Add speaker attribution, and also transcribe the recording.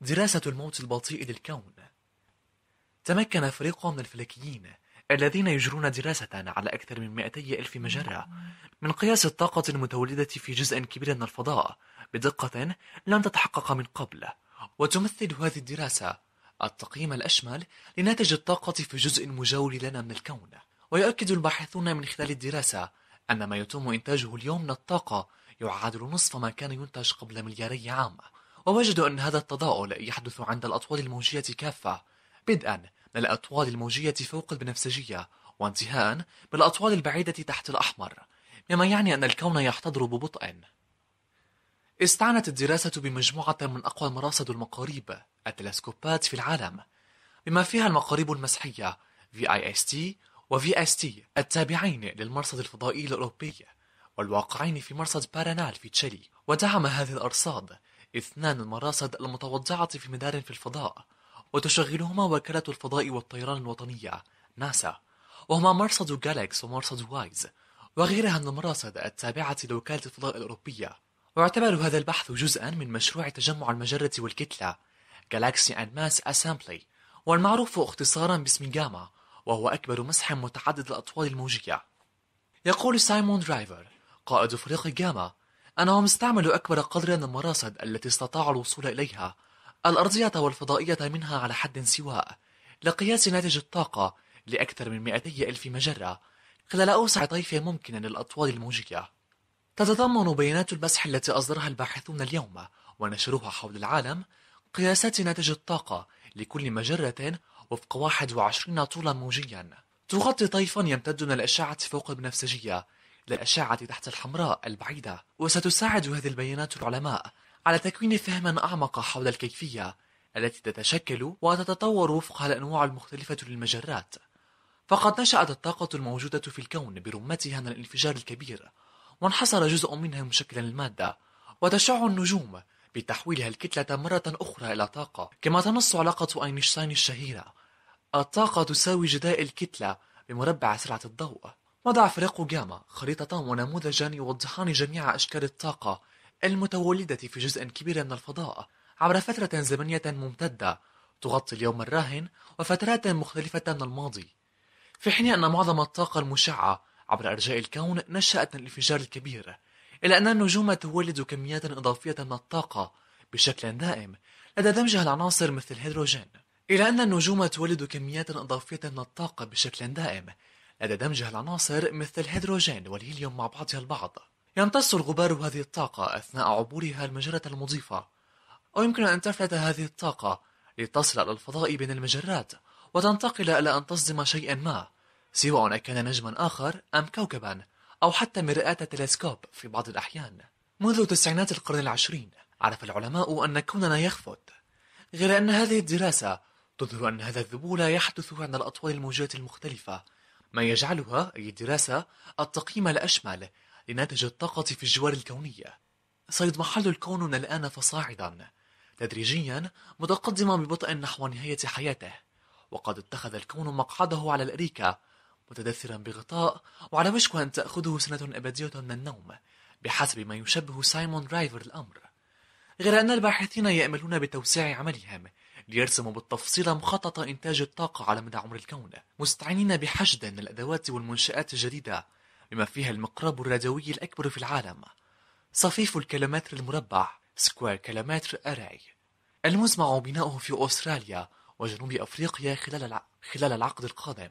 Speaker 1: دراسة الموت البطيء للكون تمكن فريق من الفلكيين الذين يجرون دراسة على أكثر من 200 ألف مجرة من قياس الطاقة المتولدة في جزء كبير من الفضاء بدقة لم تتحقق من قبل وتمثل هذه الدراسة التقييم الأشمل لناتج الطاقة في جزء مجاور لنا من الكون ويؤكد الباحثون من خلال الدراسة أن ما يتم إنتاجه اليوم من الطاقة يعادل نصف ما كان ينتج قبل ملياري عام ووجدوا أن هذا التضاؤل يحدث عند الأطوال الموجية كافة بدءا من الأطوال الموجية فوق البنفسجية وانتهاء بالأطوال البعيدة تحت الأحمر مما يعني أن الكون يحتضر ببطء استعنت الدراسة بمجموعة من أقوى المراصد المقاريب التلسكوبات في العالم بما فيها المقاريب المسحية VIST و VST التابعين للمرصد الفضائي الأوروبي والواقعين في مرصد بارانال في تشيلي ودعم هذه الأرصاد اثنان المراصد المتوضعة في مدار في الفضاء وتشغلهما وكالة الفضاء والطيران الوطنية ناسا وهما مرصد جالكس ومرصد وايز وغيرها من المراصد التابعة لوكالة الفضاء الأوروبية ويعتبر هذا البحث جزءا من مشروع تجمع المجرة والكتلة جالاكسي أند ماس أسامبلي والمعروف اختصارا باسم جاما وهو أكبر مسح متعدد الأطوال الموجية يقول سايمون درايفر قائد فريق جاما أنهم استعملوا أكبر قدر من المراصد التي استطاعوا الوصول إليها الأرضية والفضائية منها على حد سواء لقياس ناتج الطاقة لأكثر من 200 ألف مجرة خلال أوسع طيف ممكن للأطوال الموجية تتضمن بيانات المسح التي أصدرها الباحثون اليوم ونشروها حول العالم قياسات ناتج الطاقة لكل مجرة وفق 21 طولا موجيا تغطي طيفا يمتد من الأشعة فوق البنفسجية للأشعة تحت الحمراء البعيدة وستساعد هذه البيانات العلماء على تكوين فهم أعمق حول الكيفية التي تتشكل وتتطور وفقها الأنواع المختلفة للمجرات فقد نشأت الطاقة الموجودة في الكون برمتها من الانفجار الكبير وانحصر جزء منها مشكلا المادة وتشع النجوم بتحويلها الكتلة مرة أخرى إلى طاقة كما تنص علاقة أينشتاين الشهيرة الطاقة تساوي جداء الكتلة بمربع سرعة الضوء وضع فريق جاما خريطة ونموذجا يوضحان جميع أشكال الطاقة المتولدة في جزء كبير من الفضاء عبر فترة زمنية ممتدة تغطي اليوم الراهن وفترات مختلفة من الماضي في حين أن معظم الطاقة المشعة عبر أرجاء الكون نشأت من الانفجار الكبير إلا أن النجوم تولد كميات إضافية من الطاقة بشكل دائم لدى دمجها العناصر مثل الهيدروجين إلى أن النجوم تولد كميات إضافية من الطاقة بشكل دائم لدى دمجها العناصر مثل الهيدروجين والهيليوم مع بعضها البعض يمتص الغبار هذه الطاقة أثناء عبورها المجرة المضيفة أو يمكن أن تفلت هذه الطاقة لتصل إلى الفضاء بين المجرات وتنتقل إلى أن تصدم شيئا ما سواء كان نجما آخر أم كوكبا أو حتى مرآة تلسكوب في بعض الأحيان منذ تسعينات القرن العشرين عرف العلماء أن كوننا يخفت غير أن هذه الدراسة تظهر أن هذا الذبول يحدث عند الأطوال الموجات المختلفة ما يجعلها أي دراسة التقييم الأشمل لناتج الطاقة في الجوار الكونية سيضمحل الكون الآن فصاعدا تدريجيا متقدما ببطء نحو نهاية حياته وقد اتخذ الكون مقعده على الأريكة متدثرا بغطاء وعلى وشك أن تأخذه سنة أبدية من النوم بحسب ما يشبه سايمون درايفر الأمر غير أن الباحثين يأملون بتوسيع عملهم ليرسموا بالتفصيل مخطط إنتاج الطاقة على مدى عمر الكون مستعينين بحشد من الأدوات والمنشآت الجديدة بما فيها المقرب الراديوي الأكبر في العالم صفيف الكيلومتر المربع سكوير كيلومتر أراي المزمع بناؤه في أستراليا وجنوب أفريقيا خلال العقد القادم